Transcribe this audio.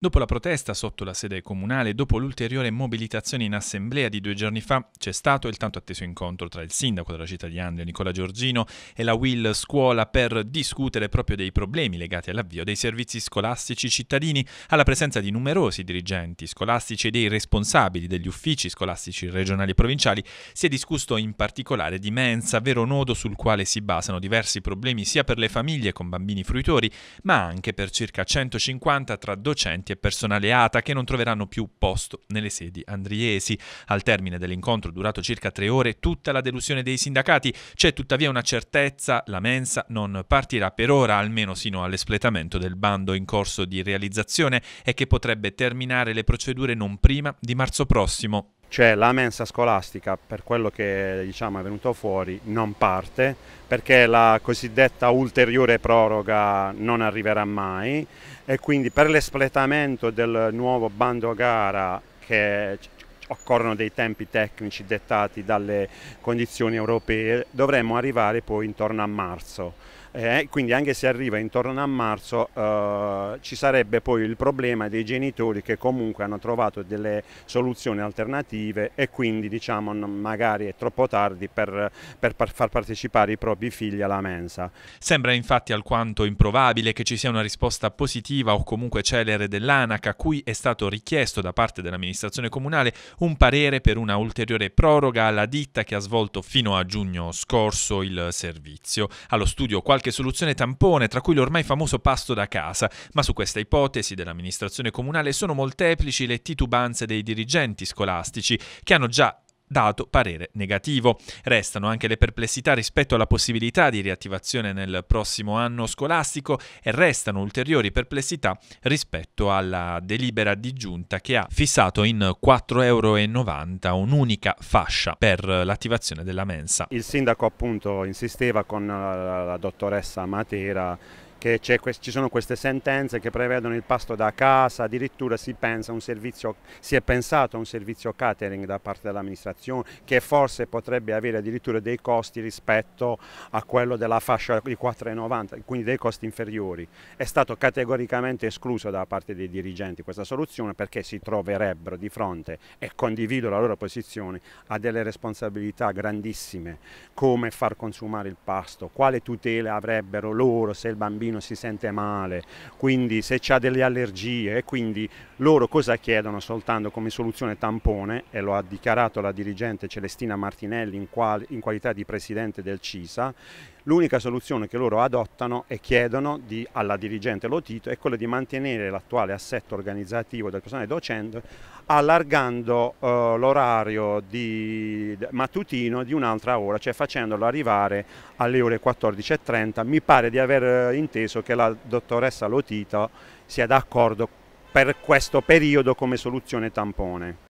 Dopo la protesta sotto la sede comunale dopo l'ulteriore mobilitazione in assemblea di due giorni fa, c'è stato il tanto atteso incontro tra il sindaco della città di Andria, Nicola Giorgino, e la Will Scuola per discutere proprio dei problemi legati all'avvio dei servizi scolastici cittadini, alla presenza di numerosi dirigenti scolastici e dei responsabili degli uffici scolastici regionali e provinciali. Si è discusso in particolare di mensa, vero nodo sul quale si basano diversi problemi sia per le famiglie con bambini fruitori, ma anche per circa 150 tra docenti dirigenti e personale ATA che non troveranno più posto nelle sedi andriesi. Al termine dell'incontro durato circa tre ore, tutta la delusione dei sindacati, c'è tuttavia una certezza, la mensa non partirà per ora, almeno sino all'espletamento del bando in corso di realizzazione e che potrebbe terminare le procedure non prima di marzo prossimo cioè la mensa scolastica per quello che diciamo, è venuto fuori non parte perché la cosiddetta ulteriore proroga non arriverà mai e quindi per l'espletamento del nuovo bando gara che occorrono dei tempi tecnici dettati dalle condizioni europee dovremmo arrivare poi intorno a marzo eh, quindi anche se arriva intorno a marzo eh, ci sarebbe poi il problema dei genitori che comunque hanno trovato delle soluzioni alternative e quindi diciamo magari è troppo tardi per, per far partecipare i propri figli alla mensa. Sembra infatti alquanto improbabile che ci sia una risposta positiva o comunque celere dell'ANAC a cui è stato richiesto da parte dell'amministrazione comunale un parere per una ulteriore proroga alla ditta che ha svolto fino a giugno scorso il servizio. Allo studio qualche qualche soluzione tampone, tra cui l'ormai famoso pasto da casa, ma su questa ipotesi dell'amministrazione comunale sono molteplici le titubanze dei dirigenti scolastici, che hanno già dato parere negativo. Restano anche le perplessità rispetto alla possibilità di riattivazione nel prossimo anno scolastico e restano ulteriori perplessità rispetto alla delibera di giunta che ha fissato in 4,90 euro un'unica fascia per l'attivazione della mensa. Il sindaco appunto insisteva con la dottoressa Matera che ci sono queste sentenze che prevedono il pasto da casa, addirittura si, servizio, si, è pensato a un servizio catering da parte dell'amministrazione che forse potrebbe avere addirittura dei costi rispetto a quello della fascia di 4,90, quindi dei costi inferiori. È stato categoricamente escluso da parte dei dirigenti questa soluzione perché si troverebbero di fronte, e condivido la loro posizione, a delle responsabilità grandissime, come far consumare il pasto, quale tutele avrebbero loro se il bambino bambino si sente male, quindi se ha delle allergie, quindi loro cosa chiedono soltanto come soluzione tampone, e lo ha dichiarato la dirigente Celestina Martinelli in, qual in qualità di presidente del CISA, l'unica soluzione che loro adottano e chiedono di, alla dirigente Lotito è quella di mantenere l'attuale assetto organizzativo del personale docente allargando eh, l'orario mattutino di un'altra ora, cioè facendolo arrivare alle ore 14.30. Mi pare di aver inteso eh, atteso che la dottoressa Lotito sia d'accordo per questo periodo come soluzione tampone.